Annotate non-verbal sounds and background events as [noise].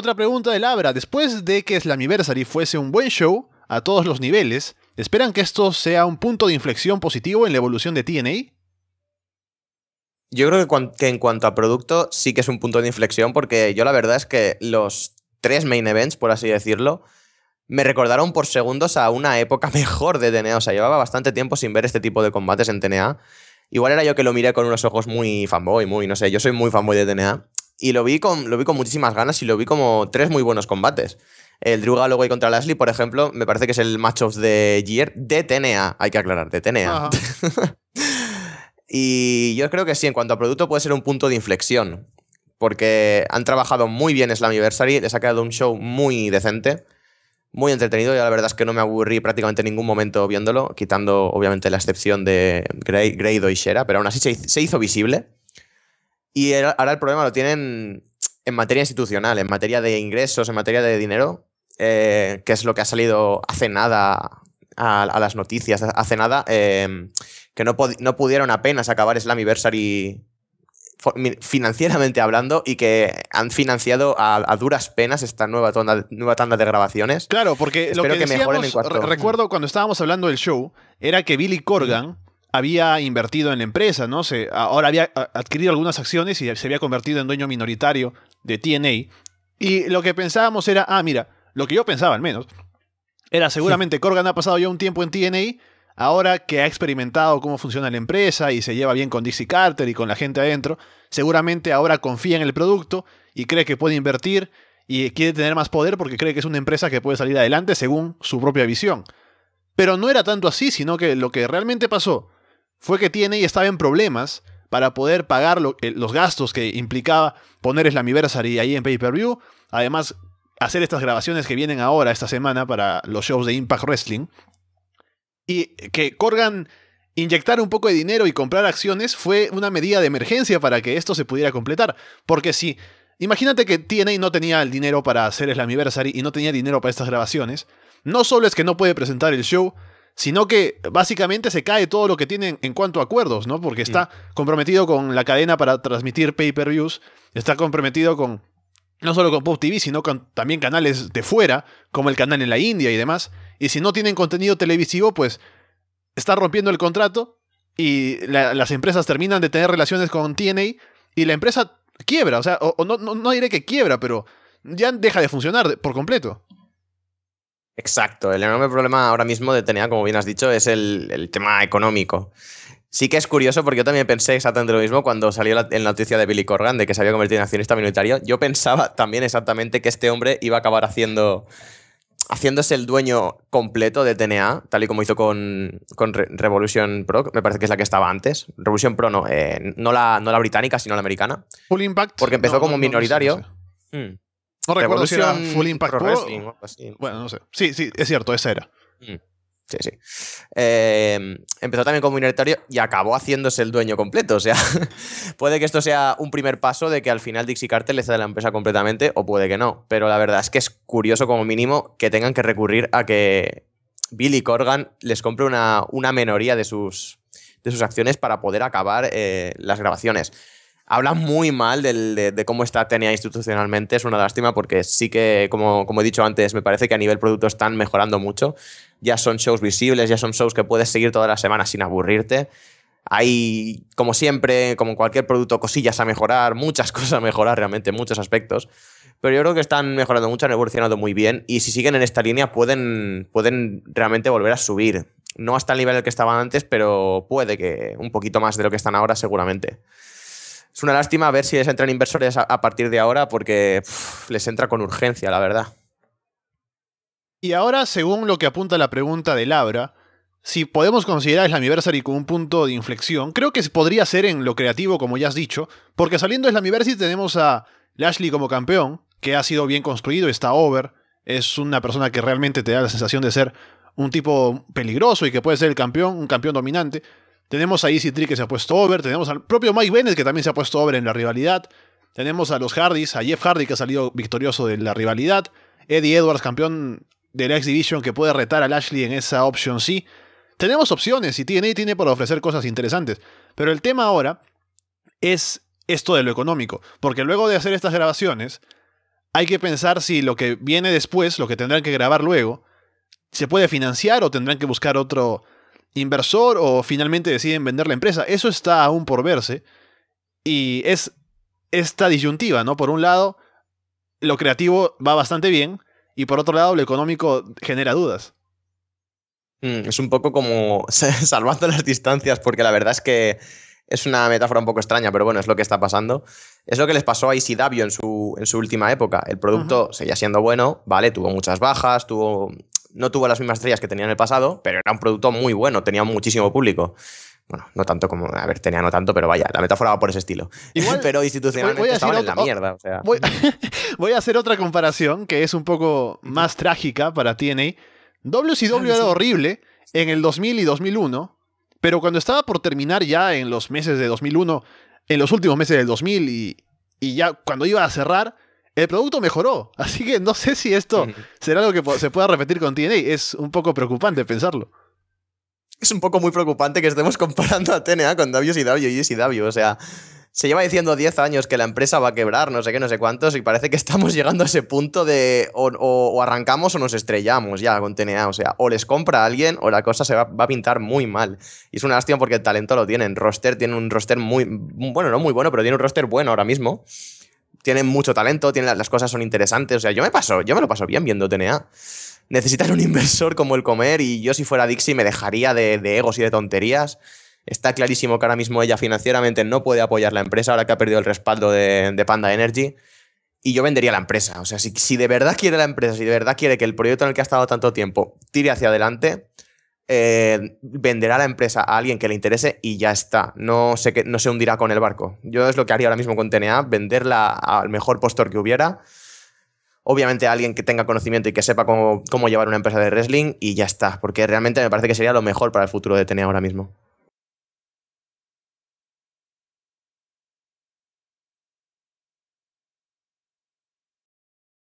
Otra pregunta de Labra. Después de que Slammiversary fuese un buen show a todos los niveles, ¿esperan que esto sea un punto de inflexión positivo en la evolución de TNA? Yo creo que, en cuanto a producto sí que es un punto de inflexión porque yo la verdad es que los tres main events, por así decirlo, me recordaron por segundos a una época [laughs] mejor de TNA. O sea, llevaba bastante tiempo sin ver este tipo de combates en TNA. Igual era yo que lo miré con unos ojos muy fanboy, muy, no sé, yo soy muy fanboy de TNA. Y lo vi, con, lo vi con muchísimas ganas y lo vi como tres muy buenos combates. El luego y contra Lashley, por ejemplo, me parece que es el match of the Year de TNA, hay que aclarar, de TNA. [laughs] y yo creo que sí, en cuanto a producto puede ser un punto de inflexión, porque han trabajado muy bien Slammiversary, les ha quedado un show muy decente, muy entretenido, y la verdad es que no me aburrí prácticamente en ningún momento viéndolo, quitando obviamente la excepción de Grey, Grey y Shera, pero aún así se hizo visible. Y ahora el problema lo tienen en materia institucional, en materia de ingresos, en materia de dinero, eh, que es lo que ha salido hace nada a, las noticias, hace nada, em, que no, no, pudieron apenas acabar Slammiversary financieramente hablando y que han financiado a, duras penas esta nueva tanda, nueva tanda de grabaciones. Claro, porque lo que, recuerdo cuando estábamos hablando del show, era que Billy Corgan había invertido en la empresa, ¿no? ahora había adquirido algunas acciones y se había convertido en dueño minoritario de TNA. Y lo que pensábamos era, ah, mira, lo que yo pensaba al menos, era seguramente Corgan ha pasado ya un tiempo en TNA, ahora que ha experimentado cómo funciona la empresa y se lleva bien con Dixie Carter y con la gente adentro, seguramente ahora confía en el producto y cree que puede invertir y quiere tener más poder porque cree que es una empresa que puede salir adelante según su propia visión. Pero no era tanto así, sino que lo que realmente pasó fue que TNA estaba en problemas para poder pagar eh, los gastos que implicaba poner Slammiversary ahí en pay-per-view. Además, hacer estas grabaciones que vienen ahora esta semana para los shows de Impact Wrestling. Y que Corgan inyectar un poco de dinero y comprar acciones fue una medida de emergencia para que esto se pudiera completar. Porque si, imagínate que TNA no tenía el dinero para hacer Slammiversary y no tenía dinero para estas grabaciones, no solo es que no puede presentar el show, sino que básicamente se cae todo lo que tienen en cuanto a acuerdos, ¿no? Porque está mm. comprometido con la cadena para transmitir pay-per-views, está comprometido con no solo con Pop TV, sino con también canales de fuera, como el canal en la India y demás. Y si no tienen contenido televisivo, pues está rompiendo el contrato y las empresas terminan de tener relaciones con TNA y la empresa quiebra, o sea, o, no diré que quiebra, pero ya deja de funcionar por completo. Exacto, el enorme problema ahora mismo de TNA, como bien has dicho, es el, tema económico. Sí que es curioso porque yo también pensé exactamente lo mismo cuando salió la, noticia de Billy Corgan de que se había convertido en accionista minoritario. Yo pensaba también exactamente que este hombre iba a acabar haciendo haciéndose el dueño completo de TNA, tal y como hizo con, con Revolution Pro, me parece que es la que estaba antes. Revolution Pro no, eh, no, la, no la británica, sino la americana. Full Impact. Porque empezó como minoritario. No recuerdo si era Full Impact Pro, Bueno, no sé. Sí, sí, es cierto, esa era. Mm. Sí, sí. Em, empezó también como minoritario y acabó haciéndose el dueño completo. O sea, [laughs] puede que esto sea un primer paso de que al final Dixie Carter le cede la empresa completamente o puede que no. Pero la verdad es que es curioso como mínimo que tengan que recurrir a que Billy Corgan les compre una, una menoría de sus, de sus acciones para poder acabar eh, las grabaciones habla muy mal de, cómo está tenía institucionalmente. Es una lástima porque sí que, como, he dicho antes, me parece que a nivel producto están mejorando mucho. Ya son shows visibles, ya son shows que puedes seguir toda la semana sin aburrirte. Hay, como siempre, como cualquier producto, cosillas a mejorar, muchas [laughs] cosas a mejorar realmente, muchos aspectos. Pero yo creo que están mejorando mucho, han evolucionado muy bien y si siguen en esta línea pueden, pueden realmente volver a subir. No hasta el nivel que estaban antes, pero puede que un poquito más de lo que están ahora seguramente. Es una lástima ver si les entran inversores a, partir de ahora porque les entra con urgencia, la verdad. Y ahora, según lo que apunta la pregunta de Labra, si podemos considerar el Slammiversary como un punto de inflexión, creo que podría ser en lo creativo, como ya has dicho, porque saliendo de anniversary tenemos a Lashley como campeón, que ha sido bien construido, está over, es una persona que realmente te da la sensación de ser un tipo peligroso y que puede ser el campeón, un campeón dominante. Tenemos a Easy Tree que se ha puesto over. Tenemos al propio Mike Bennett que también se ha puesto over en la rivalidad. Tenemos a los Hardys, a Jeff Hardy que ha salido victorioso de la rivalidad. Eddie Edwards, campeón de la X Division, que puede retar a Lashley en esa opción sí. Tenemos opciones y TNA tiene para ofrecer cosas interesantes. Pero el tema ahora es esto de lo económico. Porque luego de hacer estas grabaciones, hay que pensar si lo que viene después, lo que tendrán que grabar luego, se puede financiar o tendrán que buscar otro, inversor o finalmente deciden vender la empresa. Eso está aún por verse. Y es esta disyuntiva, ¿no? Por un lado, lo creativo va bastante bien y por otro lado, lo económico genera dudas. Mm, es un poco como [laughs] salvando las distancias, porque la verdad es que es una metáfora un poco extraña, pero bueno, es lo que está pasando. Es lo que les pasó a Isidavio en su, en su última época. El producto seguía siendo bueno, ¿vale? Tuvo muchas bajas, tuvo no tuvo las mismas estrellas que tenía en el pasado, pero era un producto muy bueno, tenía muchísimo público. Bueno, no tanto como. A ver, tenía no tanto, pero vaya, la metáfora va por ese estilo. [laughs] pero institucionalmente voy, estaban en la mierda. O sea. [laughs] voy, a hacer otra comparación que es un poco más trágica para TNA. WCW era horrible en el 2000 y 2001, pero cuando estaba por terminar ya en los meses de 2001, en los últimos meses del 2000 y ya cuando iba a cerrar, el producto mejoró. Así que no sé si esto será algo que se pueda repetir con TNA. Es un poco preocupante pensarlo. Es un poco muy preocupante que estemos comparando a TNA con WCW y Davios. O sea, se lleva diciendo 10 años que la empresa va a quebrar, no sé qué, no sé cuántos, y parece que estamos [laughs] llegando a ese punto de o, arrancamos o nos estrellamos ya con TNA. O sea, o les compra a alguien o la cosa se va, va, a pintar muy mal. Y es una lástima porque el talento lo tienen. Roster tiene un roster muy, bueno, no muy bueno, pero tiene un roster bueno ahora mismo tienen mucho talento, las cosas son interesantes. O sea, yo me paso, yo me lo paso bien viendo TNA. Necesitan un inversor como el comer y yo si fuera Dixie me dejaría de, egos y de tonterías. Está clarísimo que ahora mismo ella financieramente no puede apoyar la empresa ahora que ha perdido el respaldo de, Panda Energy. Y yo vendería la empresa. O sea, si, si de verdad quiere la empresa, si de verdad quiere que el proyecto en el que ha estado tanto tiempo tire hacia adelante, eh, venderá la empresa a alguien que le interese y ya está. No se, no se hundirá con el barco. Yo es lo que haría ahora mismo con TNA, venderla al mejor postor que hubiera. Obviamente a alguien que tenga conocimiento y que sepa cómo, cómo llevar una empresa de wrestling y ya está, porque realmente me parece que sería lo mejor para el futuro de TNA ahora mismo.